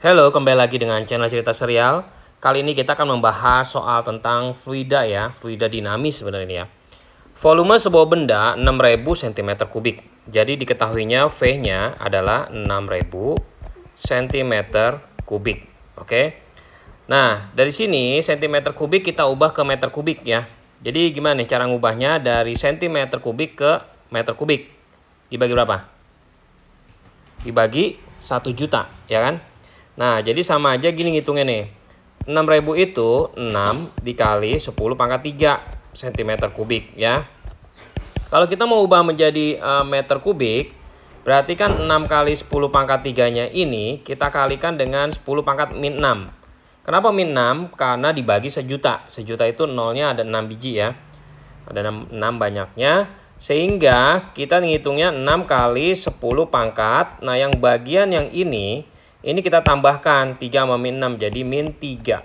Halo, kembali lagi dengan channel cerita serial. Kali ini kita akan membahas soal tentang fluida ya, fluida dinamis sebenarnya ya. Volume sebuah benda 6000 cm kubik. Jadi diketahuinya V-nya adalah 6000 cm kubik. Oke. Nah, dari sini cm kubik kita ubah ke meter kubik ya. Jadi gimana nih cara ngubahnya dari cm kubik ke meter kubik? Dibagi berapa? Dibagi 1 juta, ya kan? Nah, jadi sama aja gini ngitungnya nih. 6000 itu 6 dikali 10 pangkat 3 cm kubik ya. Kalau kita mau ubah menjadi uh, meter kubik, berarti kan 6 kali 10 pangkat 3-nya ini kita kalikan dengan 10 pangkat min 6. Kenapa min 6? Karena dibagi sejuta. Sejuta itu nolnya ada 6 biji ya. Ada 6, 6 banyaknya. Sehingga kita ngitungnya 6 kali 10 pangkat. Nah yang bagian yang ini ini kita tambahkan 3 sama min 6 jadi min 3.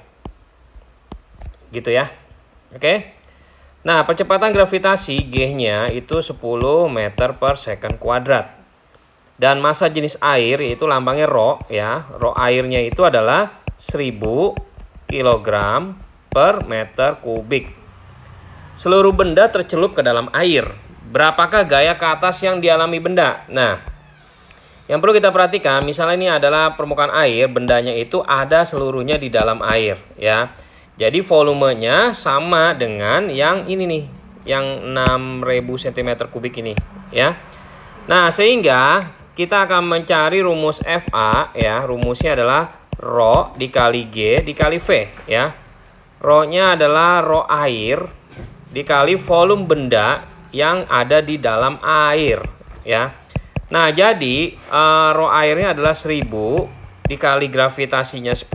Gitu ya. Oke. Nah, percepatan gravitasi G-nya itu 10 meter per second kuadrat. Dan masa jenis air itu lambangnya rho ya. Rho airnya itu adalah 1000 kg per meter kubik. Seluruh benda tercelup ke dalam air. Berapakah gaya ke atas yang dialami benda? Nah, yang perlu kita perhatikan, misalnya ini adalah permukaan air, bendanya itu ada seluruhnya di dalam air, ya. Jadi volumenya sama dengan yang ini nih, yang 6000 cm kubik ini, ya. Nah, sehingga kita akan mencari rumus FA, ya. Rumusnya adalah rho dikali G dikali V, ya. Rho-nya adalah rho air dikali volume benda yang ada di dalam air, ya. Nah, jadi uh, eh, rho airnya adalah 1000 dikali gravitasinya 10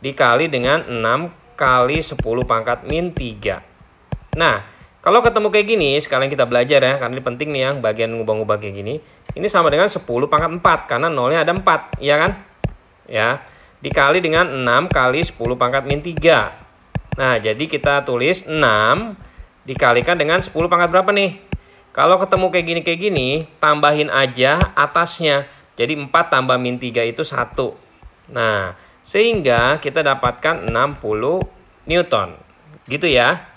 dikali dengan 6 kali 10 pangkat min 3. Nah, kalau ketemu kayak gini, sekalian kita belajar ya, karena ini penting nih yang bagian ngubah-ngubah kayak gini. Ini sama dengan 10 pangkat 4, karena nolnya ada 4, ya kan? Ya, dikali dengan 6 kali 10 pangkat min 3. Nah, jadi kita tulis 6 dikalikan dengan 10 pangkat berapa nih? Kalau ketemu kayak gini kayak gini, tambahin aja atasnya. Jadi 4 tambah min 3 itu 1. Nah, sehingga kita dapatkan 60 Newton. Gitu ya.